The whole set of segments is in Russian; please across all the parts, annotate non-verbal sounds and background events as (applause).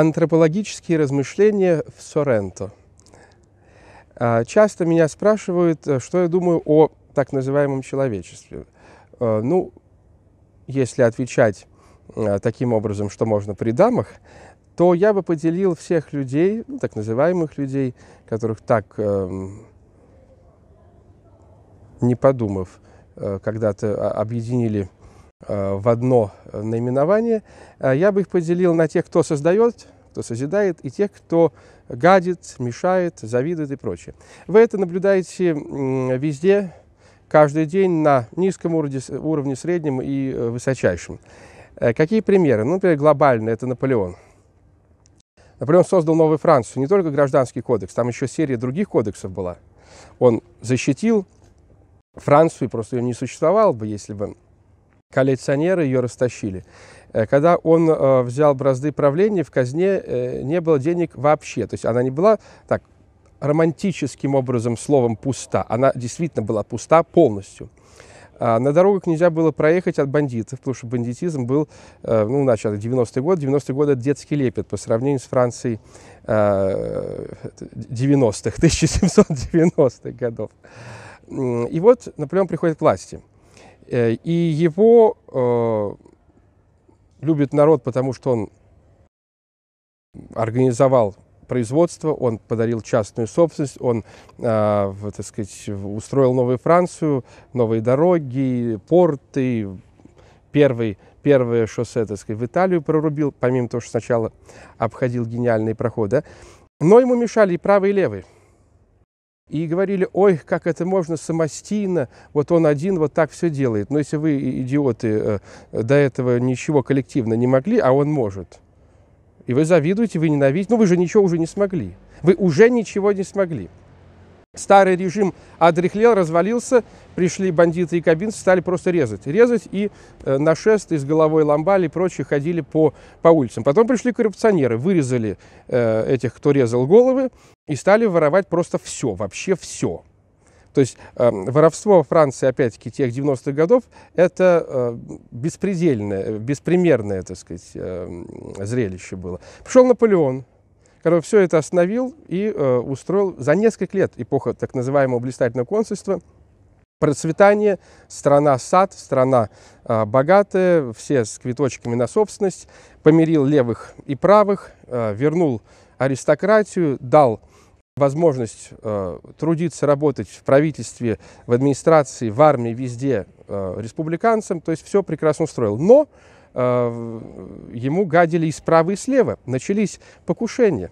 Антропологические размышления в Соренто. А, часто меня спрашивают, э, что я думаю о так называемом человечестве. Э, ну, если отвечать э, таким образом, что можно при дамах, то я бы поделил всех людей, ну, так называемых людей, которых так, эм, не подумав, когда-то а, объединили Э, в одно э, наименование, э, я бы их поделил на тех, кто создает, кто созидает, и тех, кто гадит, мешает, завидует и прочее. Вы это наблюдаете везде, каждый день на низком уровне, уровне среднем и высочайшем. Какие примеры? Ну, например, глобально это Наполеон. Наполеон создал Новую Францию, не только гражданский кодекс, там еще серия других кодексов была. Он защитил Францию, просто ее не существовало бы, если бы Коллекционеры ее растащили. Э, когда он э, взял бразды правления, в казне э, не было денег вообще. То есть она не была так романтическим образом словом пуста. Она действительно была пуста полностью. А на дорогах нельзя было проехать от бандитов, потому что бандитизм был, э, ну, начало 90-е годы. 90-е годы – это детский лепет по сравнению с Францией 90-х, э, 1790-х (laughs) годов. И вот Наполеон приходит к власти – Э, и его э, любит народ, потому что он организовал производство, он подарил частную собственность, он, э, так сказать, устроил Новую Францию, новые дороги, порты, первый, первое шоссе, так сказать, в Италию прорубил, помимо того, что сначала обходил гениальные проходы. Но ему мешали и правый, и левый и говорили, ой, как это можно самостийно, вот он один вот так все делает. Но если вы, идиоты, э, до этого ничего коллективно не могли, а он может, и вы завидуете, вы ненавидите, ну вы же ничего уже не смогли, вы уже ничего не смогли. Старый режим отрехлел, развалился, пришли бандиты и кабинцы, стали просто резать. Резать и э, нашесты с головой ломбали, и прочие ходили по, по улицам. Потом пришли коррупционеры, вырезали э, этих, кто резал головы, и стали воровать просто все, вообще все. То есть э, воровство Франции, опять-таки, тех 90-х годов, это э, беспредельное, э, беспримерное, так сказать, э, зрелище было. Пришел Наполеон, Король все это остановил и э, устроил за несколько лет эпоха так называемого блистательного консульства. Процветание, страна сад, страна э, богатая, все с квиточками на собственность, помирил левых и правых, э, вернул аристократию, дал возможность э, трудиться, работать в правительстве, в администрации, в армии, везде э, республиканцам, то есть все прекрасно устроил. Но э, ему гадили и справа, и слева. Начались покушения.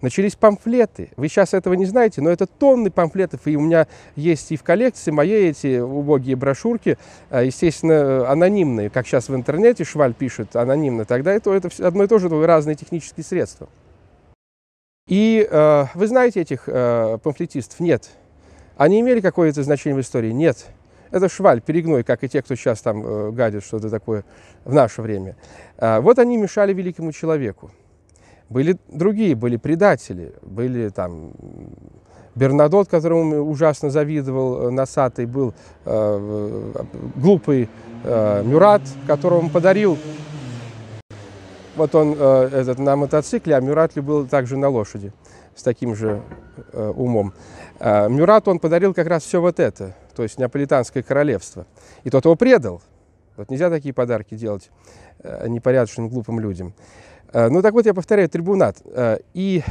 Начались памфлеты. Вы сейчас этого не знаете, но это тонны памфлетов. И у меня есть и в коллекции моей эти убогие брошюрки, э, естественно, э, анонимные, как сейчас в интернете Шваль пишет анонимно. Тогда это, это одно и то же, разные технические средства. И э, вы знаете этих э, памфлетистов? Нет. Они имели какое-то значение в истории? Нет. Это шваль, перегной, как и те, кто сейчас там э, гадит что-то такое в наше время. Э, вот они мешали великому человеку. Были другие, были предатели, были там Бернадот, которому ужасно завидовал э, носатый, был э, э, глупый э, Мюрат, которому подарил. Вот он э, этот, на мотоцикле, а Мюрат ли был также на лошади с таким же э, умом. Э, Мюрату он подарил как раз все вот это, то есть неаполитанское королевство. И тот его предал. Вот нельзя такие подарки делать э, непорядочным, глупым людям. Э, ну так вот, я повторяю, трибунат. Э, и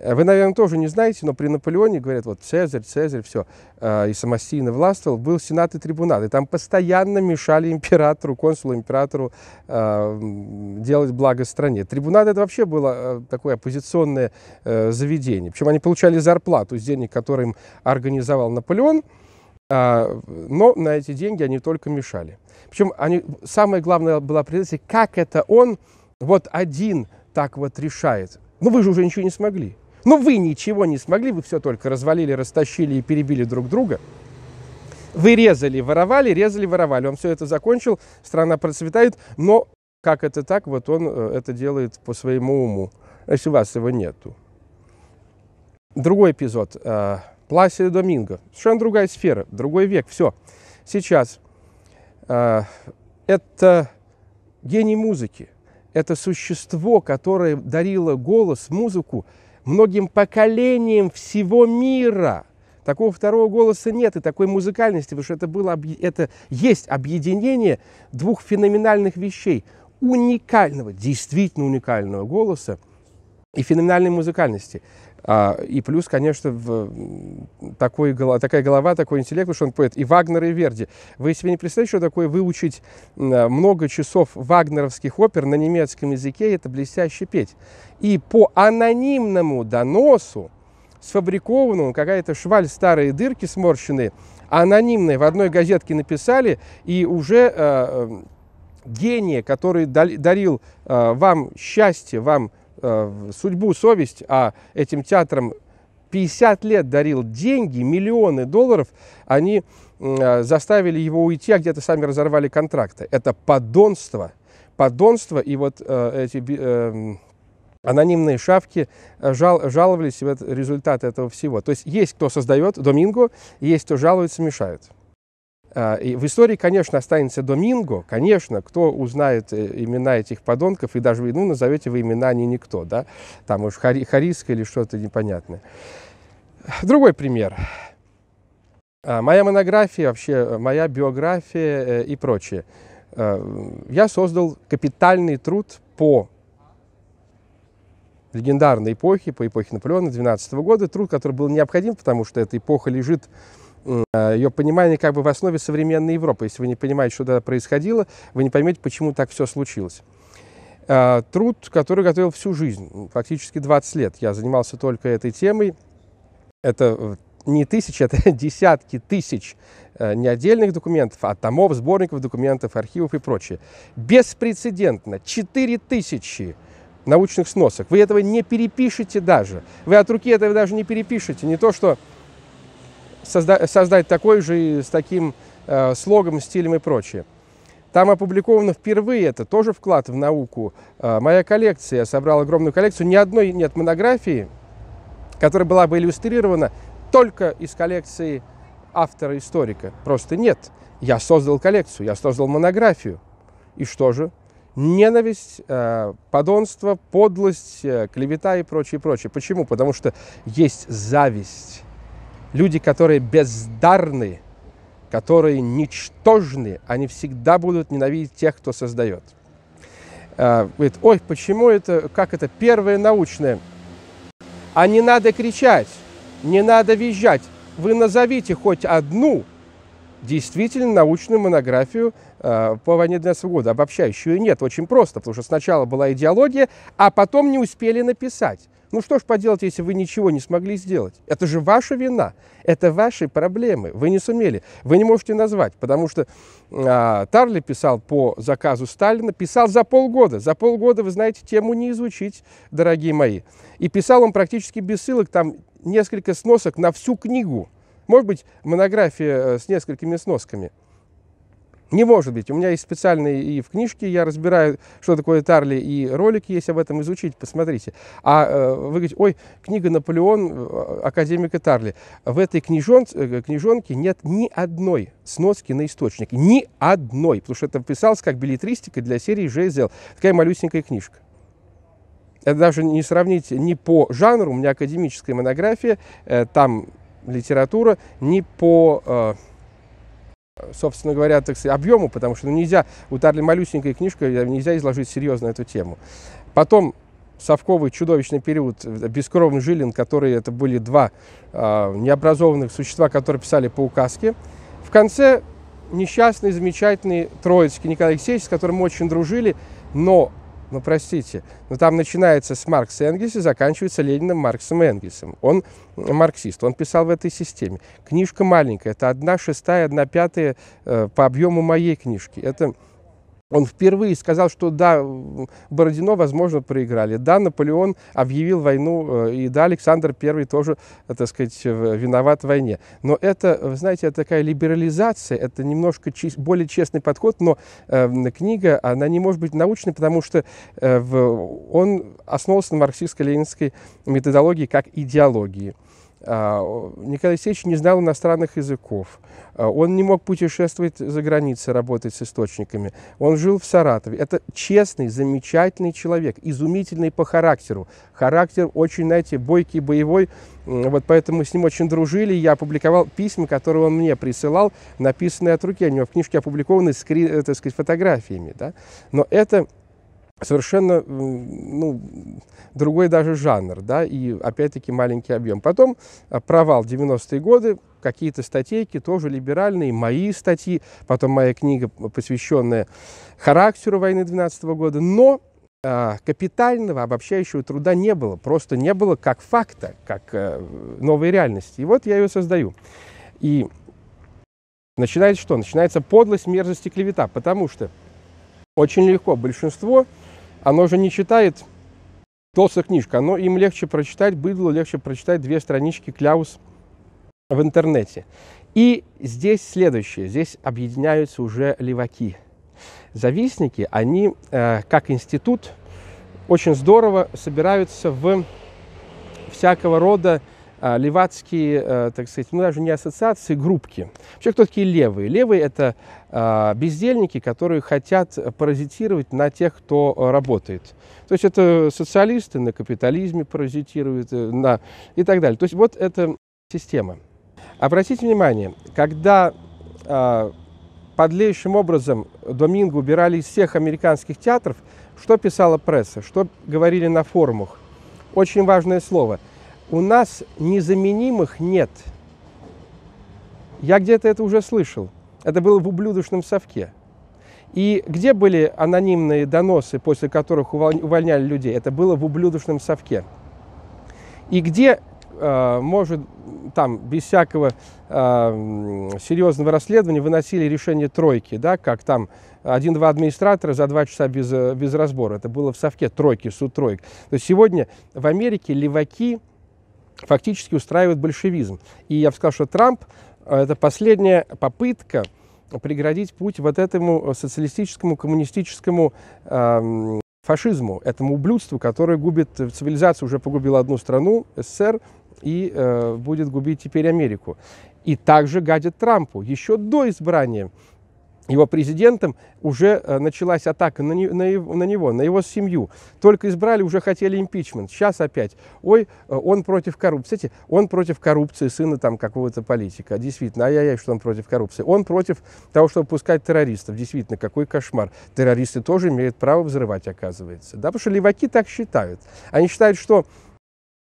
вы, наверное, тоже не знаете, но при Наполеоне, говорят, вот Цезарь, Цезарь, все, э, и самостийно властвовал, был сенат и трибунат, и там постоянно мешали императору, консулу, императору делать благо стране. Трибунат это вообще было такое оппозиционное заведение, причем они получали зарплату из денег, которые им организовал Наполеон, а, но на эти деньги они только мешали. Причем они, самое главное была предательство, как это он вот один так вот решает. Ну вы же уже ничего не смогли. Ну вы ничего не смогли, вы все только развалили, растащили и перебили друг друга. Вы резали, воровали, резали, воровали. Он все это закончил, страна процветает, но как это так, вот он э, это делает по своему уму. Если у вас его нету. Другой эпизод а, Пласио Доминго. Совершенно другая сфера, другой век, все. Сейчас э, это гений музыки, это существо, которое дарило голос, музыку многим поколениям всего мира. Такого второго голоса нет и такой музыкальности, потому что это, было, это есть объединение двух феноменальных вещей. Уникального, действительно уникального голоса – и феноменальной музыкальности. А, и плюс, конечно, в такой, такая голова, такой интеллект, потому что он поет и Вагнер, и Верди. Вы себе не представляете, что такое выучить а, много часов вагнеровских опер на немецком языке, это блестяще петь. И по анонимному доносу, сфабрикованному, какая-то шваль старые дырки сморщенные, анонимные, в одной газетке написали, и уже э, э гения, который дарил э, вам счастье, вам Э, судьбу, совесть, а этим театрам 50 лет дарил деньги, миллионы долларов, они э, заставили его уйти, а где-то сами разорвали контракты. Это подонство. Подонство и вот э, эти эм, анонимные шавки жал, жаловались в результаты этого всего. То есть есть кто создает доминго, есть кто жалуется, мешают. А, и в истории, конечно, останется Доминго, конечно, кто узнает э, имена этих подонков, и даже, ну, назовете вы имена, не никто, да, там уж хари, Хариска или что-то непонятное. Другой пример. А, моя монография, вообще э, моя биография э, и прочее. А, я создал капитальный труд по легендарной эпохе, по эпохе Наполеона 12 года, труд, который был необходим, потому что эта эпоха лежит Э, ее понимание как бы в основе современной Европы. Если вы не понимаете, что тогда происходило, вы не поймете, почему так все случилось. Э, труд, который готовил всю жизнь, фактически 20 лет. Я занимался только этой темой. Это э, не тысячи, (laughs) это десятки тысяч не отдельных документов, а томов, сборников документов, архивов и прочее. Беспрецедентно. 4 тысячи научных сносок. Вы этого не перепишете даже. Вы от руки этого даже не перепишете. Не то, что созда создать такой же и с таким э, слогом, стилем и прочее. Там опубликовано впервые, это тоже вклад в науку. Э, моя коллекция, я собрал огромную коллекцию, ни одной нет монографии, которая была бы иллюстрирована только из коллекции автора-историка. Просто нет. Я создал коллекцию, я создал монографию. И что же? ненависть, э, подонство, подлость, э, клевета и прочее, прочее. Почему? Потому что есть зависть Люди, которые бездарны, которые ничтожны, они всегда будут ненавидеть тех, кто создает. А, говорит, ой, почему это, как это, первое научное? А не надо кричать, не надо визжать. Вы назовите хоть одну действительно научную монографию э, по войне 12 года, обобщающую нет, очень просто, потому что сначала была идеология, а потом не успели написать. Ну что ж поделать, если вы ничего не смогли сделать? Это же ваша вина, это ваши проблемы, вы не сумели, вы не можете назвать, потому что э, Тарли писал по заказу Сталина, писал за полгода, за полгода, вы знаете, тему не изучить, дорогие мои. И писал он практически без ссылок, там несколько сносок на всю книгу, может быть, монография э, с несколькими сносками – не может быть. У меня есть специальные и в книжке, я разбираю, что такое Тарли, и ролики есть об этом, изучить, посмотрите. А э, вы говорите, ой, книга «Наполеон» э, академика Тарли. В этой книжон, э, книжонке нет ни одной сноски на источник. Ни одной. Потому что это писалось как билетристика для серии «ЖСЛ». Такая малюсенькая книжка. Это даже не сравнить ни по жанру, у меня академическая монография, э, там литература, ни по... Э, собственно говоря, так сказать, объему, потому что ну, нельзя, у ударили малюсенькой книжкой, э, нельзя изложить серьезно эту тему. Потом совковый чудовищный период, э, бескровный жилин, которые это были два э, необразованных существа, которые писали по указке. В конце несчастный, замечательный Троицкий Николай Алексеевич, с которым мы очень дружили, но ну, простите, но ну, там начинается с Маркса и Энгельса, заканчивается Лениным Марксом и Энгельсом. Он марксист, он писал в этой системе. Книжка маленькая, это одна шестая, одна пятая э, по объему моей книжки. Это он впервые сказал, что да, Бородино, возможно, проиграли. Да, Наполеон объявил войну, э, и да, Александр I тоже, э, так сказать, виноват в войне. Но это, вы знаете, такая либерализация, это немножко более честный подход, но э, книга, она не может быть научной, потому что э, в, он основывался на марксистско-ленинской методологии как идеологии. А, Николай Алексеевич не знал иностранных языков. А, он не мог путешествовать за границей, работать с источниками. Он жил в Саратове. Это честный, замечательный человек, изумительный по характеру. Характер очень, знаете, бойкий, боевой. Вот поэтому мы с ним очень дружили. Я опубликовал письма, которые он мне присылал, написанные от руки. У него в книжке опубликованы с, э, так сказать, фотографиями. Да? Но это совершенно ну, другой даже жанр, да, и опять-таки маленький объем. Потом а, провал 90-е годы, какие-то статейки, тоже либеральные, мои статьи, потом моя книга, посвященная характеру войны 12 года, но а, капитального обобщающего труда не было, просто не было как факта, как э, новой реальности. И вот я ее создаю. И начинается что? Начинается подлость, мерзость и клевета, потому что очень легко большинство оно же не читает толстая книжка, оно им легче прочитать, быдло легче прочитать две странички кляус в интернете. И здесь следующее, здесь объединяются уже леваки. Завистники, они э, как институт очень здорово собираются в всякого рода а, левацкие, э, так сказать, ну даже не ассоциации, группки. Вообще, кто такие левые? Левые – это а, бездельники, которые хотят паразитировать на тех, кто работает. То есть это социалисты на капитализме паразитируют э, на, и так далее. То есть вот эта система. Обратите внимание, когда а, подлейшим образом Доминго убирали из всех американских театров, что писала пресса, что говорили на форумах. Очень важное слово. У нас незаменимых нет. Я где-то это уже слышал. Это было в ублюдочном совке. И где были анонимные доносы, после которых увольняли людей? Это было в ублюдочном совке. И где э, может там без всякого э, серьезного расследования выносили решение тройки, да, как там один-два администратора за два часа без, э, без разбора. Это было в совке тройки, суд сутроек. То есть сегодня в Америке леваки фактически устраивает большевизм. И я бы сказал, что Трамп э, – это последняя попытка преградить путь вот этому э, социалистическому, коммунистическому эм, фашизму, этому ублюдству, которое губит э, цивилизацию, уже погубило одну страну, СССР, и э, будет губить теперь Америку. И также гадит Трампу еще до избрания его президентом, уже э, началась атака на, не, на, его, на него, на его семью. Только избрали, уже хотели импичмент. Сейчас опять. Ой, э, он против коррупции. Кстати, он против коррупции сына там какого-то политика. Действительно, ай-яй-яй, что он против коррупции. Он против того, чтобы пускать террористов. Действительно, какой кошмар. Террористы тоже имеют право взрывать, оказывается. Да, потому что леваки так считают. Они считают, что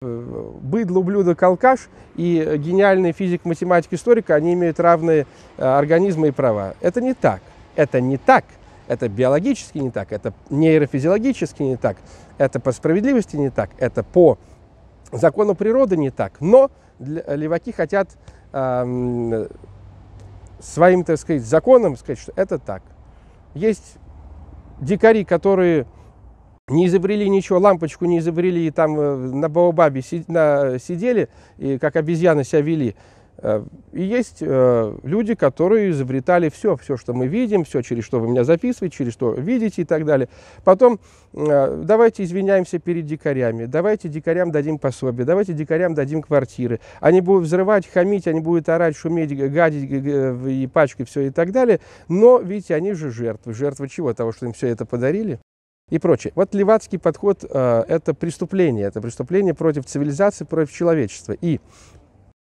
Э, быдло, ублюдок, алкаш и гениальный физик, математик, историк, они имеют равные э, организмы и права. Это не так. Это не так. Это биологически не так. Это нейрофизиологически не так. Это по справедливости не так. Это по закону природы не так. Но леваки хотят эм, своим, так сказать, законом сказать, что это так. Есть дикари, которые не изобрели ничего, лампочку не изобрели, и там э, на Баобабе сидели, и как обезьяны себя вели. Э, и есть э, люди, которые изобретали все, все, что мы видим, все, через что вы меня записываете, через что видите и так далее. Потом давайте извиняемся перед дикарями, давайте дикарям дадим пособие, давайте дикарям дадим квартиры. Они будут взрывать, хамить, они будут орать, шуметь, гадить и пачкой все и так далее. Но, видите, они же жертвы. Жертвы чего? Того, что им все это подарили и прочее. Вот левацкий подход э, это преступление, это преступление против цивилизации, против человечества. И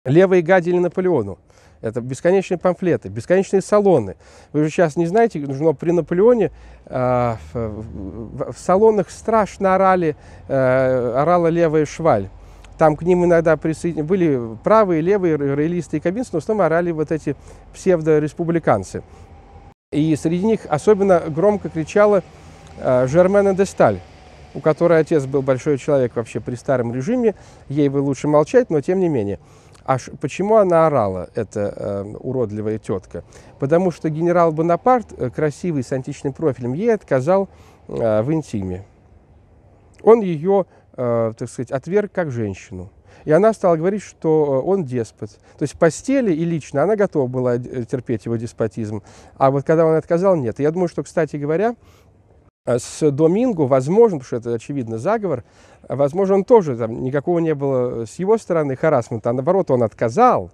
левые гадили Наполеону. Это бесконечные памфлеты, бесконечные салоны. Вы же сейчас не знаете, но при Наполеоне э, в, в салонах страшно орали, э, орала левая шваль. Там к ним иногда присоединялись, были правые, левые, роялисты и кабинцы, но в основном орали вот эти псевдореспубликанцы. И среди них особенно громко кричала Э, Жермена Десталь, у которой отец был большой человек вообще при старом режиме, ей бы лучше молчать, но тем не менее. А почему она орала, эта э, уродливая тетка? Потому что генерал Бонапарт, э, красивый с античным профилем, ей отказал э, в интиме. Он ее, э, так сказать, отверг как женщину. И она стала говорить, что э, он деспот. То есть в постели и лично она готова была терпеть его деспотизм. А вот когда он отказал, нет. я думаю, что, кстати говоря, Э, с Доминго, возможно, потому что это, очевидно, заговор, э, возможно, он тоже, там никакого не было э, с его стороны харасмента, а наоборот, он отказал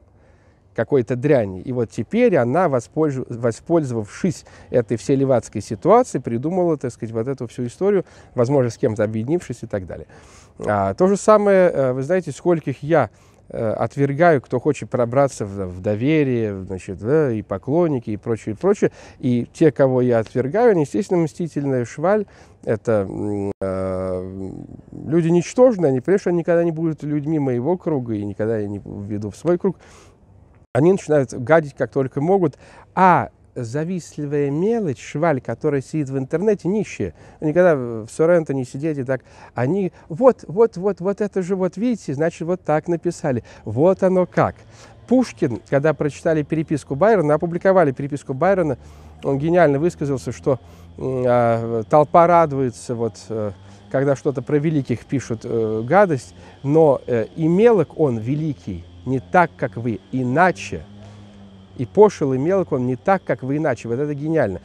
какой-то дряни. И вот теперь она, воспользовавшись этой всей ливадской ситуацией, придумала, так сказать, вот эту всю историю, возможно, с кем-то объединившись и так далее. А, то же самое, вы знаете, скольких я Э, отвергаю, кто хочет пробраться в, в доверие, значит, да, и поклонники, и прочее, и прочее. И те, кого я отвергаю, они, естественно, мстительная шваль. Это э, люди ничтожные, они, прежде никогда не будут людьми моего круга, и никогда я не введу в свой круг. Они начинают гадить, как только могут. А завистливая мелочь, шваль, которая сидит в интернете, нищие. Никогда в Соренто не сидите так. Они вот, вот, вот, вот это же вот видите, значит, вот так написали. Вот оно как. Пушкин, когда прочитали переписку Байрона, опубликовали переписку Байрона, он гениально высказался, что э, толпа радуется, вот, э, когда что-то про великих пишут э, гадость, но э, и мелок он великий, не так, как вы, иначе – и пошел, и мелко, не так, как вы иначе. Вот это гениально.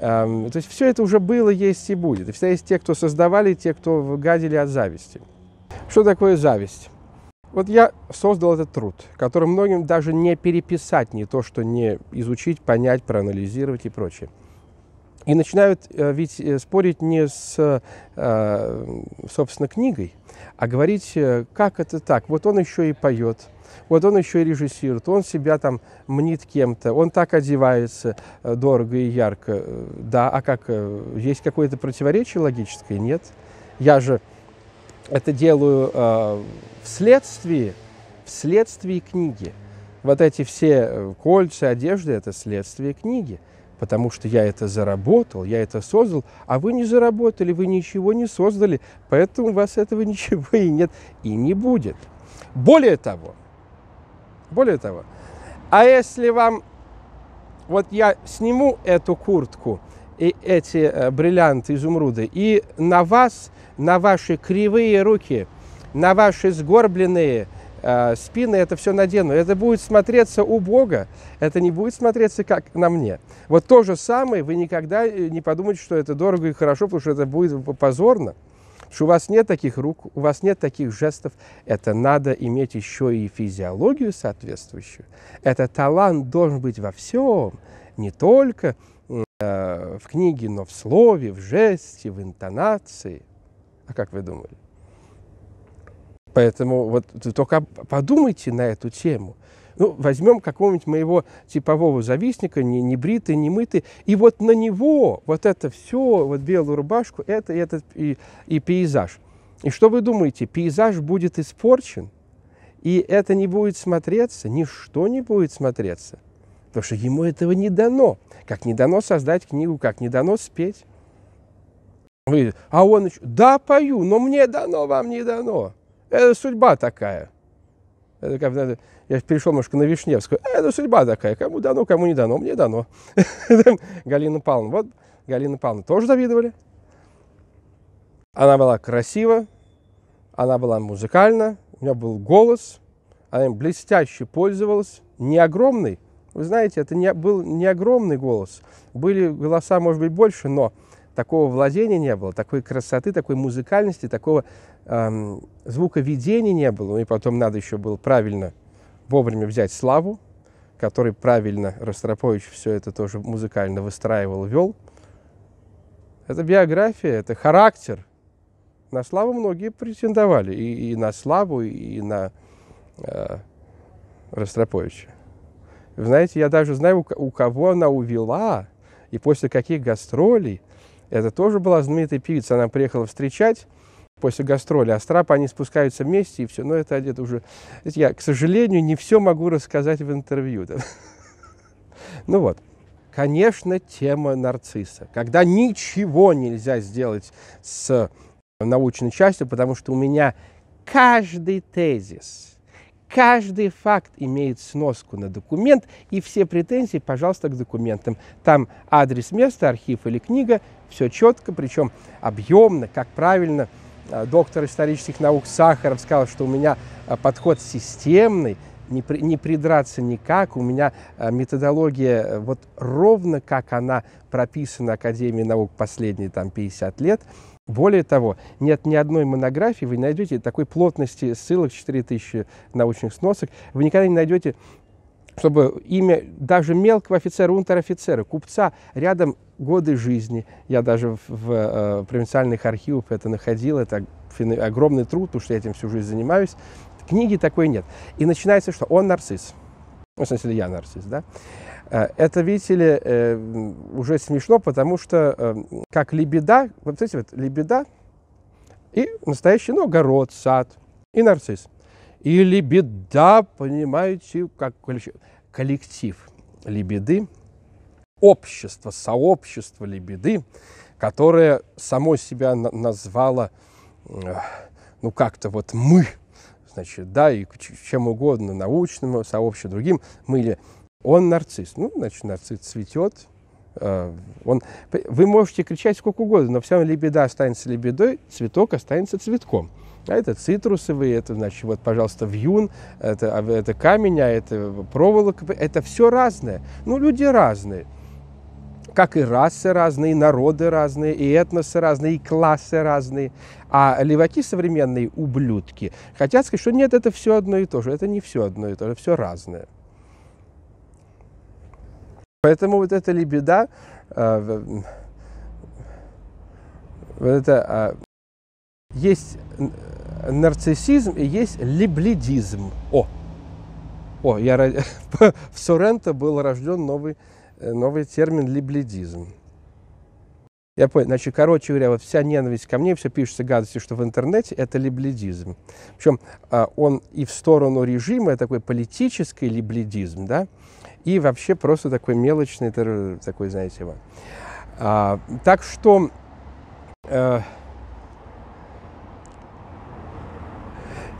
Эм, то есть все это уже было, есть и будет. И всегда есть те, кто создавали, и те, кто гадили от зависти. Что такое зависть? Вот я создал этот труд, который многим даже не переписать, не то, что не изучить, понять, проанализировать и прочее. И начинают э, ведь э, спорить не с, э, собственно, книгой, а говорить, как это так, вот он еще и поет – вот он еще и режиссирует, он себя там мнит кем-то, он так одевается э, дорого и ярко. Э, да, а как, э, есть какое-то противоречие логическое? Нет. Я же это делаю э, вследствие, вследствие книги. Вот эти все кольца, одежды – это следствие книги потому что я это заработал, я это создал, а вы не заработали, вы ничего не создали, поэтому у вас этого (laughs) ничего и нет и не будет. Более того, более того, а если вам... Вот я сниму эту куртку и эти э, бриллианты, изумруды, и на вас, на ваши кривые руки, на ваши сгорбленные э, спины это все надену. Это будет смотреться у Бога, это не будет смотреться как на мне. Вот то же самое, вы никогда э, не подумаете, что это дорого и хорошо, потому что это будет позорно. Потому что у вас нет таких рук, у вас нет таких жестов. Это надо иметь еще и физиологию соответствующую. Это талант должен быть во всем, не только э, в книге, но в слове, в жесте, в интонации. А как вы думали? Поэтому вот только подумайте на эту тему. Ну, возьмем какого-нибудь моего типового завистника, не, не бритый, не мытый, и вот на него вот это все, вот белую рубашку, это, это и, и пейзаж. И что вы думаете, пейзаж будет испорчен? И это не будет смотреться, ничто не будет смотреться. Потому что ему этого не дано. Как не дано создать книгу, как не дано спеть. Вы, а он еще, да, пою, но мне дано, вам не дано. Это судьба такая я перешел немножко на Вишневскую. Э, это ну, судьба такая, кому дано, кому не дано, мне дано. (laughs) Галина Павловна, вот Галина Павловна тоже завидовали. Она была красива, она была музыкальна, у нее был голос, она им блестяще пользовалась, не огромный. Вы знаете, это не, был не огромный голос. Были голоса, может быть, больше, но такого владения не было, такой красоты, такой музыкальности, такого эм, звуковедения не было. И потом надо еще было правильно вовремя взять славу, который правильно Ростропович все это тоже музыкально выстраивал, вел. Это биография, это характер. На славу многие претендовали, и, и на славу, и на э, Ростроповича. Вы знаете, я даже знаю, у кого она увела, и после каких гастролей – это тоже была знаменитая певица, она приехала встречать после гастроли Астрапа, они спускаются вместе и все, но это где уже... Я, к сожалению, не все могу рассказать в интервью. (laughs) Ну вот. Конечно, тема нарцисса. Когда ничего нельзя сделать с научной частью, потому что у меня каждый тезис – Каждый факт имеет сноску на документ, и все претензии, пожалуйста, к документам. Там адрес места, архив или книга, все четко, причем объемно, как правильно э, доктор исторических наук Сахаров сказал, что у меня э, подход системный, не, при, не придраться никак. У меня э, методология вот ровно как она прописана Академией наук последние там 50 лет. Более того, нет ни одной монографии, вы не найдете такой плотности ссылок, 4000 научных сносок, вы никогда не найдете, чтобы имя даже мелкого офицера, унтер-офицера, купца, рядом годы жизни. Я даже в, в э, провинциальных архивах это находил, это огромный труд, потому что я этим всю жизнь занимаюсь. Книги такой нет. И начинается, что он нарцисс. Ну, в смысле, я нарцисс, да? Э, это, видите ли, э, уже смешно, потому что э, как лебеда, вот смотрите, вот лебеда и настоящий, ну, огород, сад и нарцисс. И лебеда, понимаете, как коллектив лебеды, общество, сообщество лебеды, которое само себя назвало, ну, как-то вот мы, значит, да, и чем угодно, научным сообществом, другим, мы или он нарцисс. Ну, значит, нарцисс цветет. Э, он... Вы можете кричать сколько угодно, но все равно лебеда останется лебедой, цветок останется цветком. А это цитрусовые, это, значит, вот, пожалуйста, вьюн, это, а, это камень, а это проволока. Это все разное. Ну, люди разные как и расы разные, и народы разные, и этносы разные, и классы разные. А леваки современные ублюдки хотят сказать, что нет, это все одно и то же. Это не все одно и то же, все разное. Поэтому вот эта лебеда, вот это а, есть нарциссизм и есть либлидизм. О, о, я (laughs) в Соренто был рожден новый э, новый термин либлидизм. Я понял. Значит, короче говоря, вот вся ненависть ко мне, все пишется гадости, что в интернете, это либлидизм. Причем а, он и в сторону режима, такой политический либлидизм, да, и вообще просто такой мелочный, такой, знаете, его. А, так что э,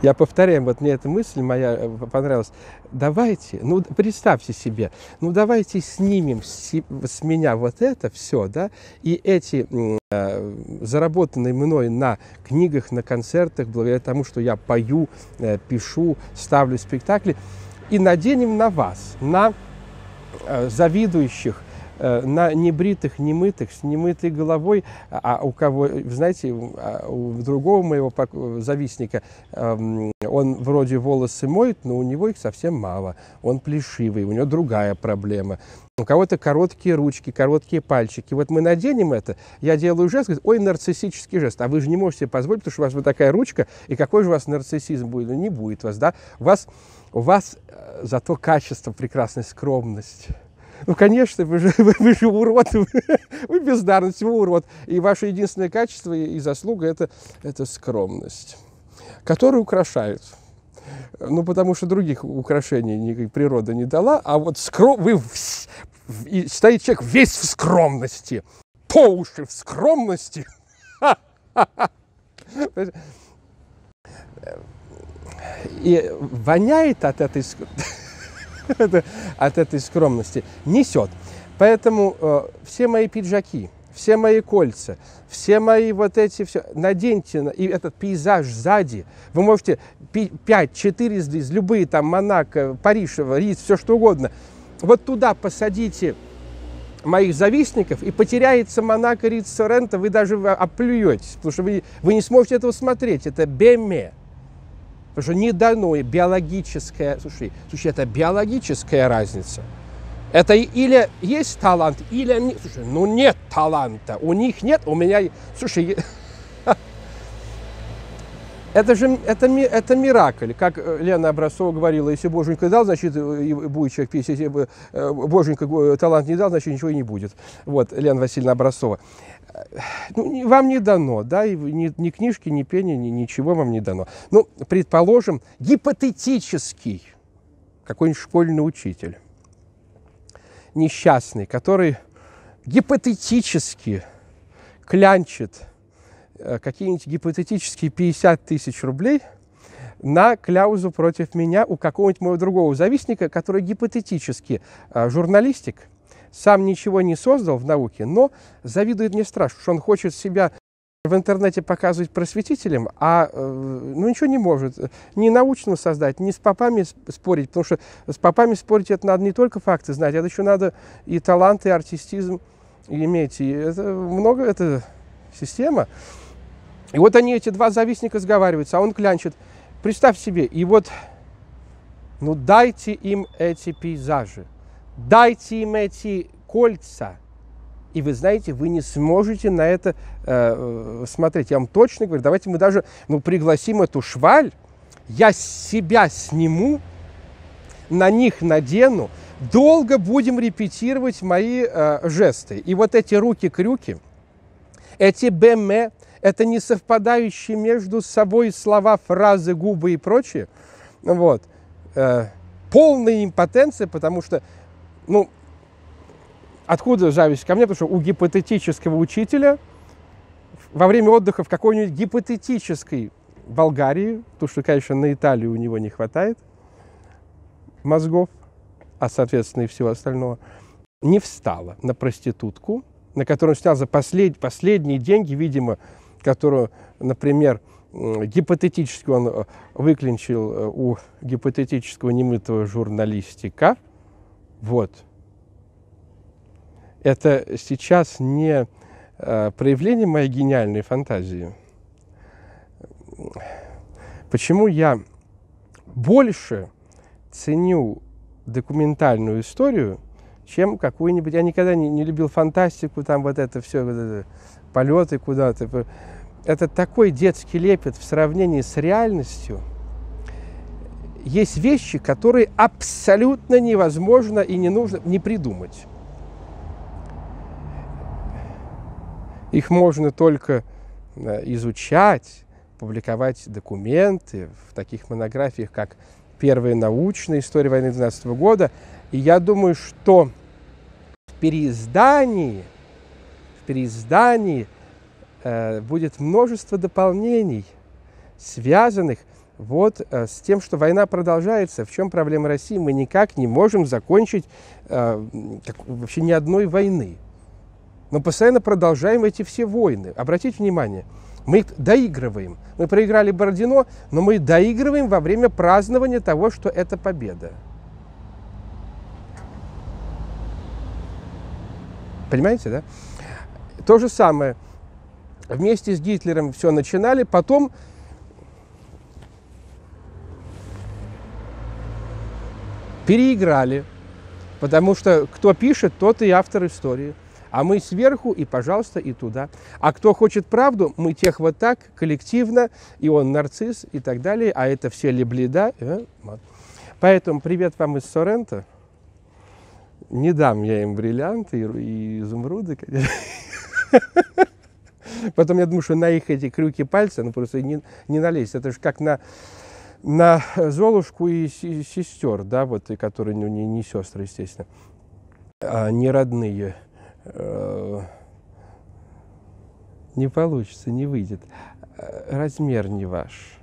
я повторяю, вот мне эта мысль моя э, понравилась. Давайте, ну представьте себе, ну давайте снимем с, с меня вот это все, да, и эти э, заработанные мной на книгах, на концертах, благодаря тому, что я пою, э, пишу, ставлю спектакли, и наденем на вас, на Э, завидующих э, на небритых, немытых, с немытой головой, а у кого, знаете, а у другого моего завистника, эм, он вроде волосы моет, но у него их совсем мало, он плешивый, у него другая проблема. У кого-то короткие ручки, короткие пальчики. Вот мы наденем это, я делаю жест, говорит, ой, нарциссический жест. А вы же не можете позволить, потому что у вас вот такая ручка, и какой же у вас нарциссизм будет? Ну, не будет вас, да? У вас у вас э, зато качество прекрасной скромности. Ну, конечно, вы же, (laughs) вы, вы же урод, (laughs) вы, вы бездарность, вы урод. И ваше единственное качество и, заслуга это, – это скромность, которую украшают. Ну, потому что других украшений природа не дала, а вот скром... вы в... и стоит человек весь в скромности, по уши в скромности. (laughs) и воняет от этой, (laughs) от этой скромности, несет. Поэтому э, все мои пиджаки, все мои кольца, все мои вот эти все, наденьте, и этот пейзаж сзади, вы можете 5, 4 из любые там Монако, Париж, Риц, все что угодно, вот туда посадите моих завистников, и потеряется Монако, Риц, Соренто, вы даже оплюетесь, потому что вы, вы не сможете этого смотреть, это беме. Потому что не дано и биологическая, слушай, слушай, это биологическая разница. Это или есть талант, или нет. Слушай, ну нет таланта. У них нет, у меня... Слушай, (laughs) это же это, это миракль. Как э, Лена Образцова говорила, если боженька дал, значит, э, будет человек писать. Если э, боженька талант не дал, значит, ничего и не будет. Вот, Лена Васильевна Образцова ну, вам не дано, да, и ни, ни книжки, ни пения, ни, ничего вам не дано. Ну, предположим, гипотетический какой-нибудь школьный учитель, несчастный, который гипотетически клянчит э, какие-нибудь гипотетические 50 тысяч рублей на кляузу против меня у какого-нибудь моего другого завистника, который гипотетически э, журналистик – сам ничего не создал в науке, но завидует не страшно, что он хочет себя в интернете показывать просветителем, а э, ну, ничего не может. Ни научно создать, ни с попами спорить, потому что с попами спорить это надо не только факты знать, это еще надо и талант, и артистизм иметь. И это много, это система. И вот они, эти два завистника, сговариваются, а он клянчит. Представь себе, и вот, ну дайте им эти пейзажи – дайте им эти кольца. И вы знаете, вы не сможете на это э, э, смотреть. Я вам точно говорю, давайте мы даже ну, пригласим эту шваль, я себя сниму, на них надену, долго будем репетировать мои э, жесты. И вот эти руки-крюки, эти беме, это не совпадающие между собой слова, фразы, губы и прочее. Вот. Э, полная импотенция, потому что ну, откуда зависть ко мне? Потому что у гипотетического учителя во время отдыха в какой-нибудь гипотетической Болгарии, то, что, конечно, на Италию у него не хватает мозгов, а, соответственно, и всего остального, не встала на проститутку, на которую он снял за послед... последние деньги, видимо, которую, например, гипотетически он э, выклинчил э, у гипотетического немытого журналистика – вот. Это сейчас не э, проявление моей гениальной фантазии. Почему я больше ценю документальную историю, чем какую-нибудь... Я никогда не, не любил фантастику, там вот это все, вот это, полеты куда-то. Это такой детский лепет в сравнении с реальностью – есть вещи, которые абсолютно невозможно и не нужно не придумать. Их можно только изучать, публиковать документы в таких монографиях, как «Первая научная история войны 12 года». И я думаю, что в переиздании, в переиздании э, будет множество дополнений, связанных с вот э, с тем, что война продолжается, в чем проблема России, мы никак не можем закончить э, так, вообще ни одной войны. Но постоянно продолжаем эти все войны. Обратите внимание, мы их доигрываем. Мы проиграли Бородино, но мы доигрываем во время празднования того, что это победа. Понимаете, да? То же самое. Вместе с Гитлером все начинали, потом переиграли, потому что кто пишет, тот и автор истории. А мы сверху и, пожалуйста, и туда. А кто хочет правду, мы тех вот так, коллективно, и он нарцисс и так далее, а это все леблида. Э, Поэтому привет вам из Сорента. Не дам я им бриллианты и изумруды, конечно. (laughs) Потом я думаю, что на их эти крюки пальцы, ну просто не, не налезть. Это же как на на Золушку и сестер, да, вот, и которые ну, не, не сестры, естественно, а не родные. Э, не получится, не выйдет. Э, размер не ваш.